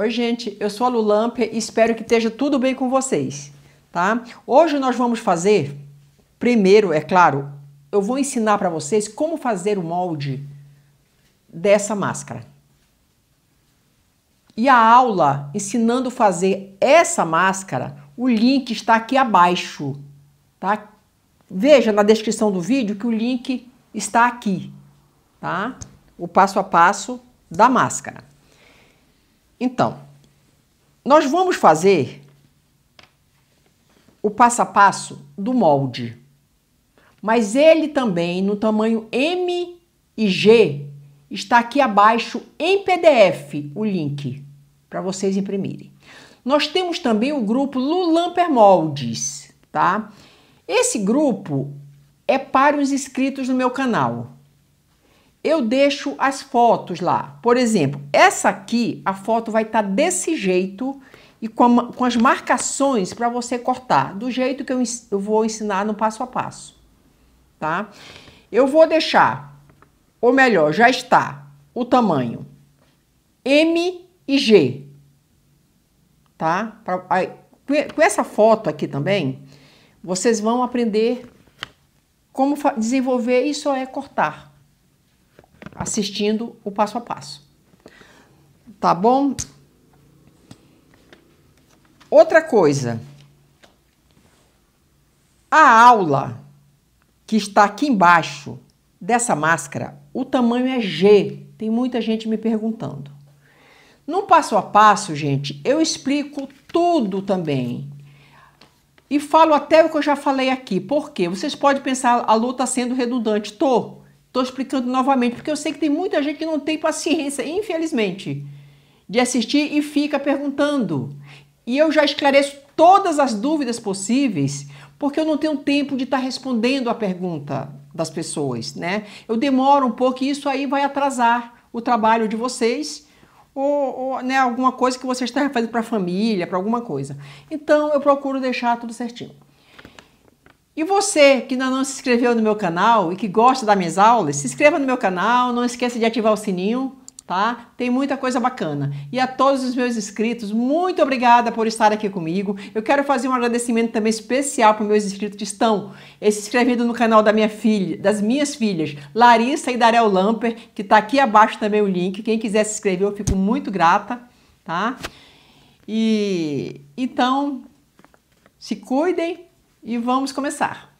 Oi, gente, eu sou a Lulampia e espero que esteja tudo bem com vocês, tá? Hoje nós vamos fazer, primeiro, é claro, eu vou ensinar para vocês como fazer o molde dessa máscara. E a aula ensinando a fazer essa máscara, o link está aqui abaixo, tá? Veja na descrição do vídeo que o link está aqui, tá? O passo a passo da máscara. Então, nós vamos fazer o passo a passo do molde, mas ele também no tamanho M e G está aqui abaixo em PDF o link para vocês imprimirem. Nós temos também o grupo Lulamper Moldes, tá? Esse grupo é para os inscritos no meu canal eu deixo as fotos lá. Por exemplo, essa aqui, a foto vai estar tá desse jeito e com, a, com as marcações para você cortar, do jeito que eu, eu vou ensinar no passo a passo, tá? Eu vou deixar, ou melhor, já está o tamanho M e G, tá? Pra, aí, com essa foto aqui também, vocês vão aprender como desenvolver e só é cortar assistindo o passo a passo. Tá bom? Outra coisa, a aula que está aqui embaixo dessa máscara, o tamanho é G. Tem muita gente me perguntando. No passo a passo, gente, eu explico tudo também. E falo até o que eu já falei aqui. Por quê? Vocês podem pensar, a Lu tá sendo redundante. Tô. Estou explicando novamente, porque eu sei que tem muita gente que não tem paciência, infelizmente, de assistir e fica perguntando. E eu já esclareço todas as dúvidas possíveis, porque eu não tenho tempo de estar tá respondendo a pergunta das pessoas, né? Eu demoro um pouco e isso aí vai atrasar o trabalho de vocês ou, ou né, alguma coisa que vocês estão fazendo para a família, para alguma coisa. Então eu procuro deixar tudo certinho. E você que ainda não se inscreveu no meu canal e que gosta das minhas aulas, se inscreva no meu canal, não esqueça de ativar o sininho, tá? Tem muita coisa bacana. E a todos os meus inscritos, muito obrigada por estar aqui comigo. Eu quero fazer um agradecimento também especial para os meus inscritos que estão eh, se inscrevendo no canal da minha filha, das minhas filhas, Larissa e Darel Lamper, que está aqui abaixo também o link. Quem quiser se inscrever, eu fico muito grata, tá? E então, se cuidem, e vamos começar.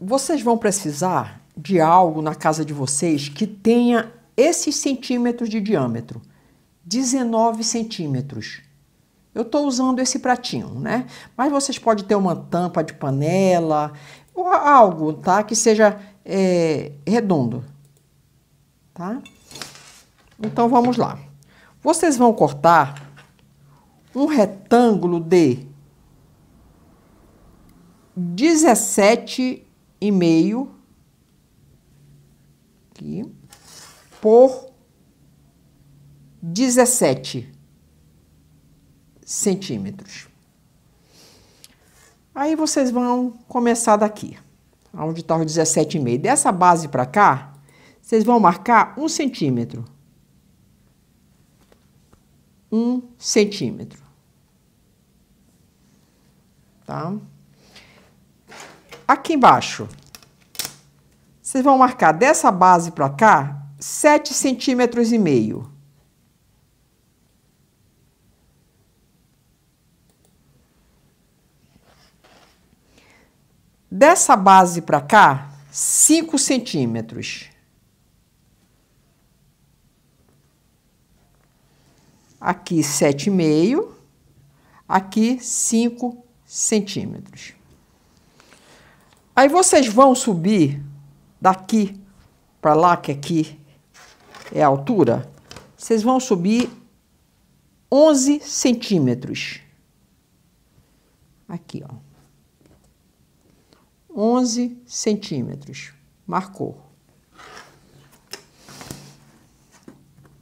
Vocês vão precisar de algo na casa de vocês que tenha esses centímetros de diâmetro, 19 centímetros. Eu estou usando esse pratinho, né? Mas vocês podem ter uma tampa de panela ou algo, tá? Que seja é, redondo, tá? Então vamos lá. Vocês vão cortar um retângulo de dezessete e meio aqui por dezessete centímetros. Aí vocês vão começar daqui, onde está os meio. Dessa base para cá, vocês vão marcar um centímetro. Um centímetro. Tá? aqui embaixo. Vocês vão marcar dessa base para cá, 7 centímetros e meio. Dessa base para cá, 5 centímetros. Aqui, sete e meio. Aqui, 5 centímetros. Aí vocês vão subir daqui para lá, que aqui é a altura. Vocês vão subir 11 centímetros. Aqui, ó. 11 centímetros. Marcou.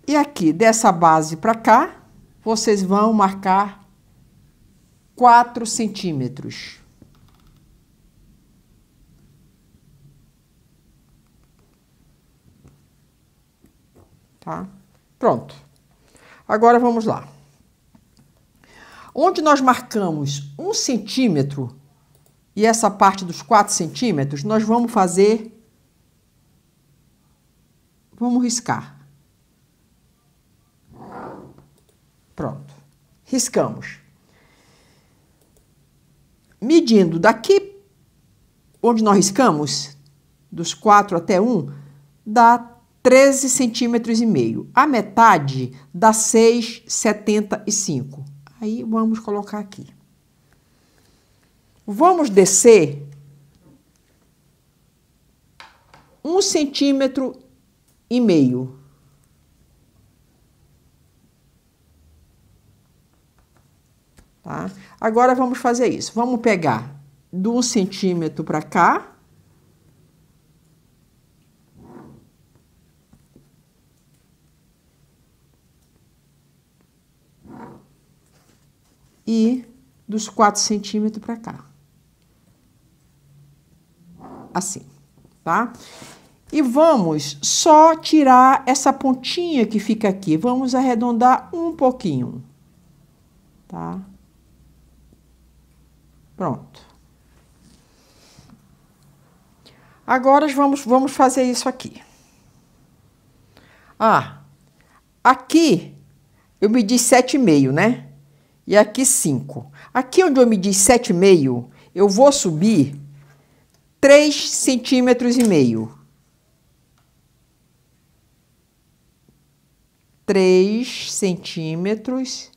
E aqui, dessa base para cá, vocês vão marcar 4 centímetros. Tá? Pronto. Agora vamos lá. Onde nós marcamos um centímetro e essa parte dos quatro centímetros, nós vamos fazer... Vamos riscar. Pronto. Riscamos. Medindo daqui onde nós riscamos, dos quatro até um, dá 13 centímetros e meio. A metade dá 6,75. Aí vamos colocar aqui. Vamos descer um centímetro e meio. Tá? Agora vamos fazer isso. Vamos pegar do um centímetro para cá dos 4 centímetros para cá. Assim, tá? E vamos só tirar essa pontinha que fica aqui. Vamos arredondar um pouquinho, tá? Pronto. Agora vamos, vamos fazer isso aqui. Ah, aqui eu medi 7,5, né? e aqui 5. Aqui onde eu medi 7,5, eu vou subir 3 centímetros e meio. 3 centímetros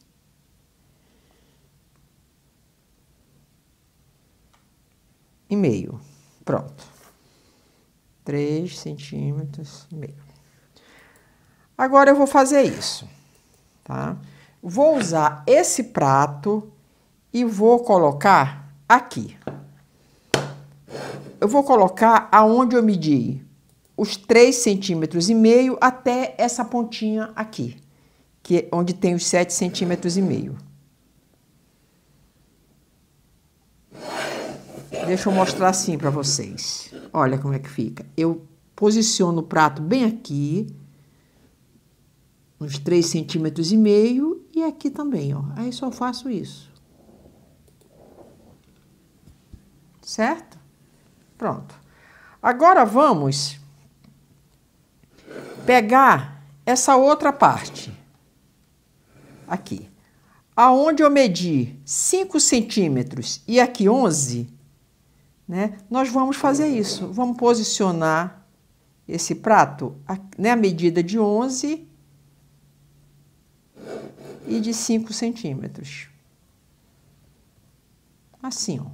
e meio. Pronto. 3 centímetros e meio. Agora eu vou fazer isso, tá? Tá? vou usar esse prato e vou colocar aqui. Eu vou colocar aonde eu medi os 3,5 centímetros e meio até essa pontinha aqui, que é onde tem os 7,5 centímetros e meio. Deixa eu mostrar assim para vocês. Olha como é que fica. Eu posiciono o prato bem aqui, uns 3,5 centímetros e meio e aqui também, ó. Aí só faço isso. Certo? Pronto. Agora vamos pegar essa outra parte. Aqui. Aonde eu medi 5 centímetros e aqui 11, né? Nós vamos fazer isso. Vamos posicionar esse prato na né, medida de 11 e de 5 centímetros. Assim, ó.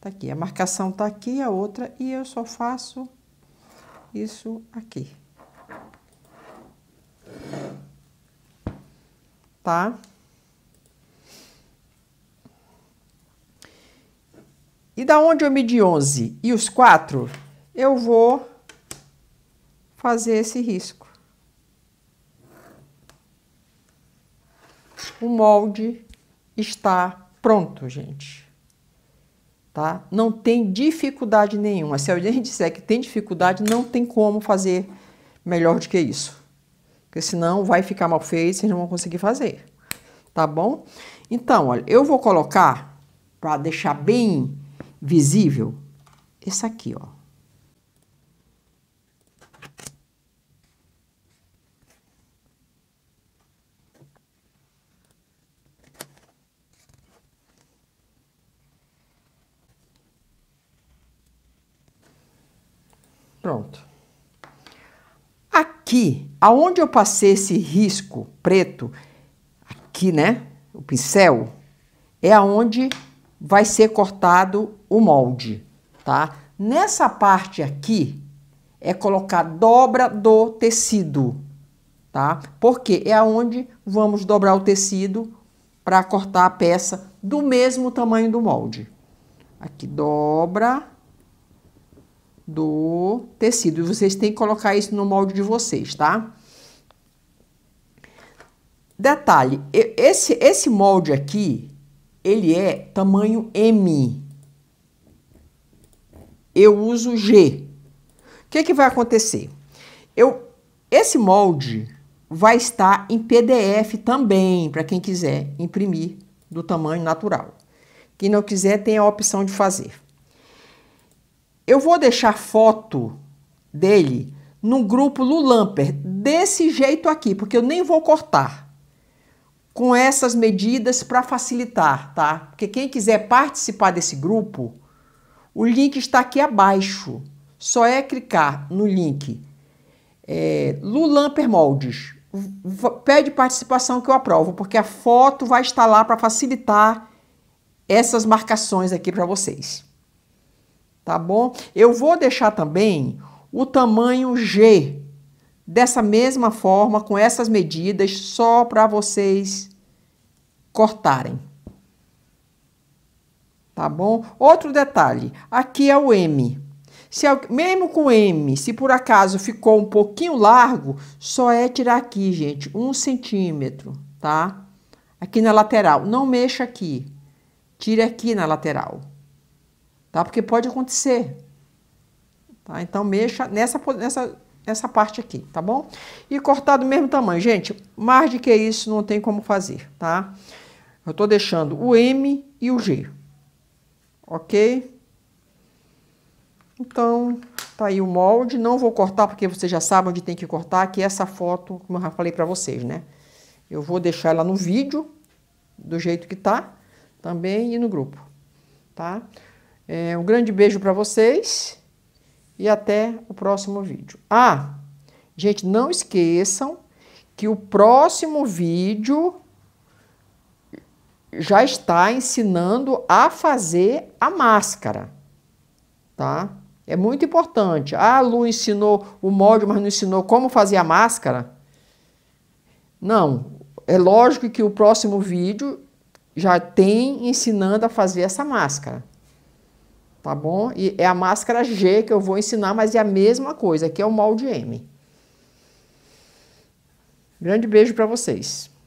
Tá aqui, a marcação tá aqui, a outra, e eu só faço isso aqui. Tá? E da onde eu medi 11 e os 4, eu vou fazer esse risco. O molde está pronto, gente. Tá? Não tem dificuldade nenhuma. Se alguém disser que tem dificuldade, não tem como fazer melhor do que isso. Porque senão vai ficar mal feito, vocês não vão conseguir fazer. Tá bom? Então, olha, eu vou colocar para deixar bem visível esse aqui, ó. Pronto. Aqui, aonde eu passei esse risco preto, aqui, né, o pincel, é aonde vai ser cortado o molde, tá? Nessa parte aqui, é colocar dobra do tecido, tá? Porque é aonde vamos dobrar o tecido para cortar a peça do mesmo tamanho do molde. Aqui dobra, dobra tecido. E vocês têm que colocar isso no molde de vocês, tá? Detalhe, esse, esse molde aqui, ele é tamanho M. Eu uso G. O que, que vai acontecer? Eu, esse molde vai estar em PDF também, para quem quiser imprimir do tamanho natural. Quem não quiser tem a opção de fazer. Eu vou deixar foto dele no grupo Lulamper desse jeito aqui, porque eu nem vou cortar. Com essas medidas para facilitar, tá? Porque quem quiser participar desse grupo, o link está aqui abaixo. Só é clicar no link é, Lulamper Moldes. Pede participação que eu aprovo, porque a foto vai estar lá para facilitar essas marcações aqui para vocês tá bom? Eu vou deixar também o tamanho G dessa mesma forma, com essas medidas, só para vocês cortarem. Tá bom? Outro detalhe, aqui é o M. Se, mesmo com M, se por acaso ficou um pouquinho largo, só é tirar aqui, gente, um centímetro, tá? Aqui na lateral. Não mexa aqui. Tire aqui na lateral tá? Porque pode acontecer. Tá? Então mexa nessa, nessa, nessa parte aqui, tá bom? E cortar do mesmo tamanho. Gente, mais do que isso não tem como fazer, tá? Eu tô deixando o M e o G, ok? Então, tá aí o molde. Não vou cortar porque você já sabe onde tem que cortar, que essa foto, como eu já falei para vocês, né? Eu vou deixar ela no vídeo, do jeito que tá, também e no grupo, tá? É, um grande beijo para vocês e até o próximo vídeo. Ah, gente, não esqueçam que o próximo vídeo já está ensinando a fazer a máscara, tá? É muito importante. Ah, a Lu ensinou o molde, mas não ensinou como fazer a máscara. Não, é lógico que o próximo vídeo já tem ensinando a fazer essa máscara tá bom? E é a máscara G que eu vou ensinar, mas é a mesma coisa, aqui é o molde M. Grande beijo para vocês.